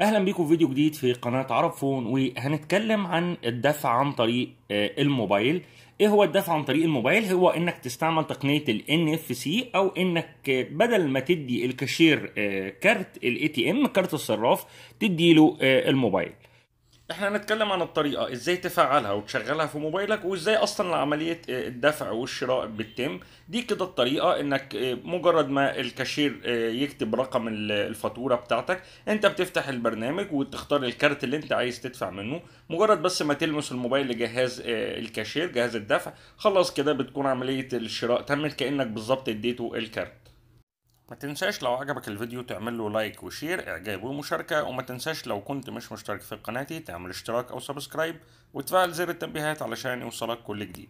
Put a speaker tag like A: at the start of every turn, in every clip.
A: اهلا بيكم في فيديو جديد في قناه عرب فون وهنتكلم عن الدفع عن طريق آه، الموبايل ايه هو الدفع عن طريق الموبايل هو انك تستعمل تقنيه ال NFC او انك آه، بدل ما تدي الكاشير آه، كارت الاي تي ام كارت الصراف تدي له الموبايل احنا هنتكلم عن الطريقه ازاي تفعلها وتشغلها في موبايلك وازاي اصلا عمليه آه، الدفع والشراء بتتم دي كده الطريقه انك آه، مجرد ما الكاشير آه، يكتب رقم الفاتوره بتاعتك انت بتفتح البرنامج وتختار الكارت اللي انت عايز تدفع منه مجرد بس ما تلمس الموبايل لجهاز الكاشير جهاز الدفع خلاص كده بتكون عمليه الشراء تمت كانك بالظبط اديته الكارت ما تنساش لو عجبك الفيديو تعمل له لايك وشير اعجاب ومشاركة وما تنساش لو كنت مش مشترك في قناتي تعمل اشتراك او سبسكرايب وتفعل زر التنبيهات علشان يوصلك كل جديد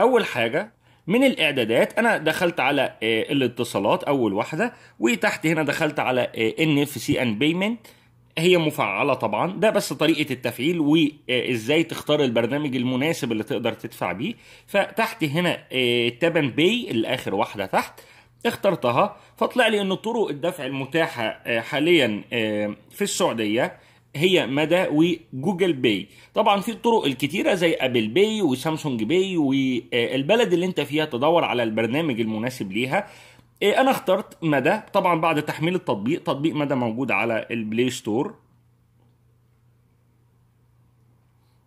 A: اول حاجة من الاعدادات انا دخلت على آه، الاتصالات اول واحدة وتحت هنا دخلت على ان اف سي بيمنت هي مفعله طبعا ده بس طريقه التفعيل وازاي آه، تختار البرنامج المناسب اللي تقدر تدفع بيه فتحت هنا تبن آه، باي الاخر واحده تحت اخترتها فطلع لي انه طرق الدفع المتاحه آه، حاليا آه، في السعوديه هي مدى وجوجل باي طبعا في الطرق الكتيره زي ابل باي وسامسونج باي والبلد آه، اللي انت فيها تدور على البرنامج المناسب ليها انا اخترت مدى طبعا بعد تحميل التطبيق تطبيق مدى موجود على البلاي ستور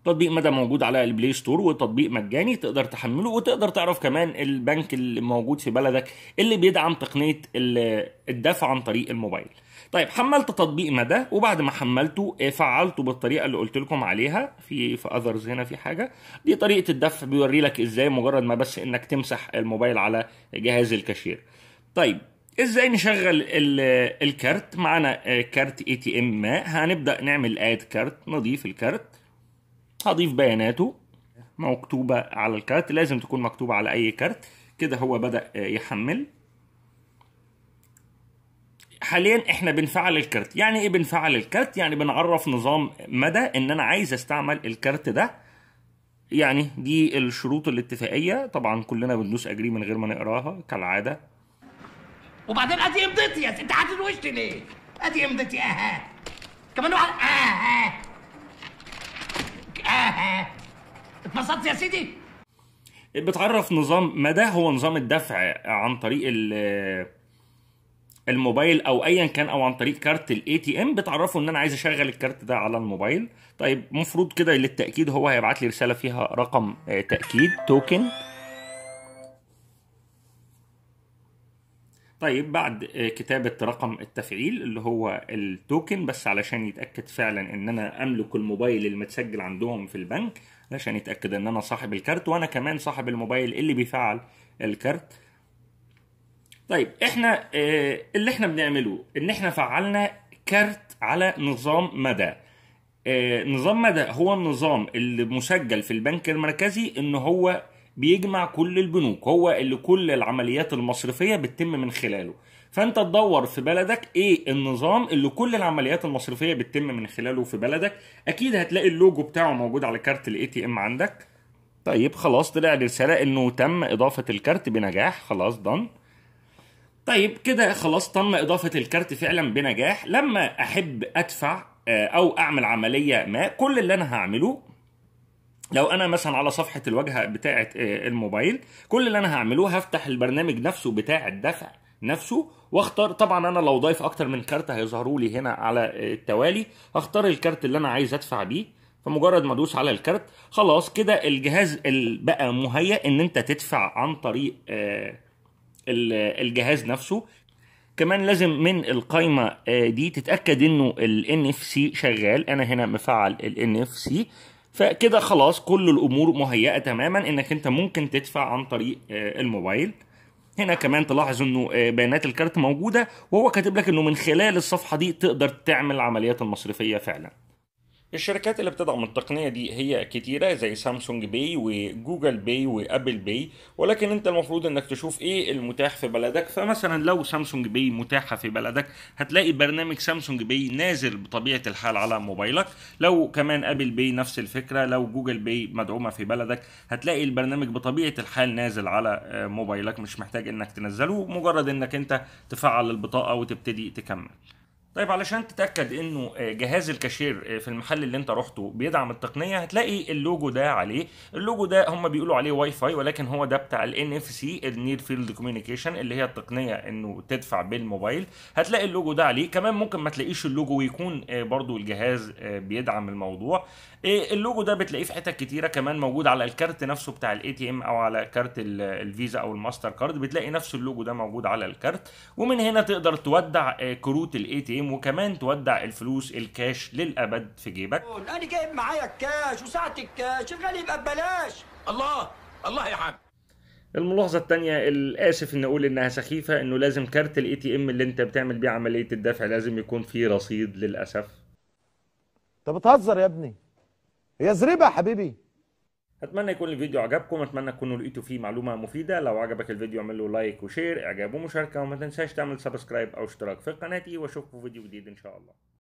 A: تطبيق مدى موجود على البلاي ستور وتطبيق مجاني تقدر تحمله وتقدر تعرف كمان البنك اللي موجود في بلدك اللي بيدعم تقنيه الدفع عن طريق الموبايل طيب حملت تطبيق مدى وبعد ما حملته فعلته بالطريقه اللي قلت لكم عليها في في اذرز هنا في حاجه دي طريقه الدفع بيوري لك ازاي مجرد ما بس انك تمسح الموبايل على جهاز الكاشير طيب ازاي نشغل الكارت معانا كارت اي تي ام ما هنبدا نعمل اد كارت نضيف الكارت هضيف بياناته مكتوبة على الكارت لازم تكون مكتوبة على أي كارت كده هو بدأ يحمل حاليا احنا بنفعل الكارت يعني ايه بنفعل الكارت يعني بنعرف نظام مدى ان انا عايز استعمل الكارت ده يعني دي الشروط الاتفاقيه طبعا كلنا بندوس اجري من غير ما نقراها كالعاده وبعدين ادي امضتي يا انت عادل ليه ادي امضتي اها أه. كمان واحد اها أه. اتبسطت يا سيدي بتعرف نظام ما ده هو نظام الدفع عن طريق الموبايل او ايا كان او عن طريق كارت الاي تي ام بتعرفه ان انا عايز اشغل الكارت ده على الموبايل طيب مفروض كده للتاكيد هو هيبعت لي رساله فيها رقم آه، تاكيد توكن طيب بعد آه، كتابة رقم التفعيل اللي هو التوكن بس علشان يتأكد فعلا ان انا املك الموبايل المتسجل عندهم في البنك علشان يتأكد ان انا صاحب الكارت وانا كمان صاحب الموبايل اللي بيفعل الكارت طيب احنا آه، اللي احنا بنعمله ان احنا فعلنا كارت على نظام مدى آه، نظام مدى هو النظام اللي مسجل في البنك المركزي ان هو بيجمع كل البنوك هو اللي كل العمليات المصرفيه بتتم من خلاله فانت تدور في بلدك ايه النظام اللي كل العمليات المصرفيه بتتم من خلاله في بلدك اكيد هتلاقي اللوجو بتاعه موجود على كارت الاي تي ام عندك طيب خلاص طلع رساله انه تم اضافه الكارت بنجاح خلاص دن طيب كده خلاص تم اضافه الكارت فعلا بنجاح لما احب ادفع آه، او اعمل عمليه ما كل اللي انا هعمله لو انا مثلا على صفحه الواجهه بتاعه آه، الموبايل كل اللي انا هعمله هفتح البرنامج نفسه بتاع الدفع نفسه واختار طبعا انا لو ضايف اكتر من كارت هيظهروا لي هنا على آه، التوالي هختار الكارت اللي انا عايز ادفع بيه فمجرد ما ادوس على الكارت خلاص كده الجهاز بقى مهيأ ان انت تدفع عن طريق آه، الجهاز نفسه كمان لازم من القايمة دي تتأكد انه ال NFC شغال انا هنا مفعل ال NFC فكده خلاص كل الامور مهيئه تماما انك انت ممكن تدفع عن طريق آه، الموبايل هنا كمان تلاحظ انه آه، بيانات الكارت موجوده وهو كاتب لك انه من خلال الصفحه دي تقدر تعمل العمليات المصرفيه فعلا الشركات اللي بتدعم التقنية دي هي كتيرة زي سامسونج باي وجوجل باي وابل باي ولكن انت المفروض انك تشوف ايه المتاح في بلدك فمثلا لو سامسونج باي متاحة في بلدك هتلاقي برنامج سامسونج باي نازل بطبيعة الحال على موبايلك لو كمان ابل باي نفس الفكرة لو جوجل باي مدعومة في بلدك هتلاقي البرنامج بطبيعة الحال نازل على آه، موبايلك مش محتاج انك تنزله مجرد انك انت تفعل البطاقة وتبتدي تكمل طيب علشان تتاكد انه آه، جهاز الكاشير آه، في المحل اللي انت رحته بيدعم التقنيه هتلاقي اللوجو ده عليه اللوجو ده هم بيقولوا عليه واي فاي ولكن هو ده بتاع ان اف سي النير فيلد كوميونيكيشن اللي هي التقنيه انه تدفع بالموبايل هتلاقي اللوجو ده عليه كمان ممكن ما تلاقيش اللوجو ويكون آه، برضو الجهاز بيدعم الموضوع اللوجو ده بتلاقيه في حتت كتيره كمان موجود على الكارت نفسه بتاع الاي تي ام او على كارت الفيزا او الماستر كارد بتلاقي نفس اللوجو ده موجود على الكارت ومن هنا تقدر تودع كروت الاي تي التقييم وكمان تودع الفلوس الكاش للابد في جيبك انا جايب معايا الكاش وساعه الكاش الغالي يبقى ببلاش الله الله يا عم الملاحظة الثانية الآسف إن أقول إنها سخيفة إنه لازم كارت الإي تي إم اللي أنت بتعمل بيه عملية الدفع لازم يكون فيه رصيد للأسف. أنت بتهزر يا ابني. هي زربة يا حبيبي. اتمنى يكون الفيديو عجبكم اتمنى تكونوا لقيتوا فيه معلومه مفيده لو عجبك الفيديو اعمل له لايك وشير اعجاب ومشاركه وما تنساش تعمل سبسكرايب او اشتراك في قناتي واشوفكم في فيديو جديد ان شاء الله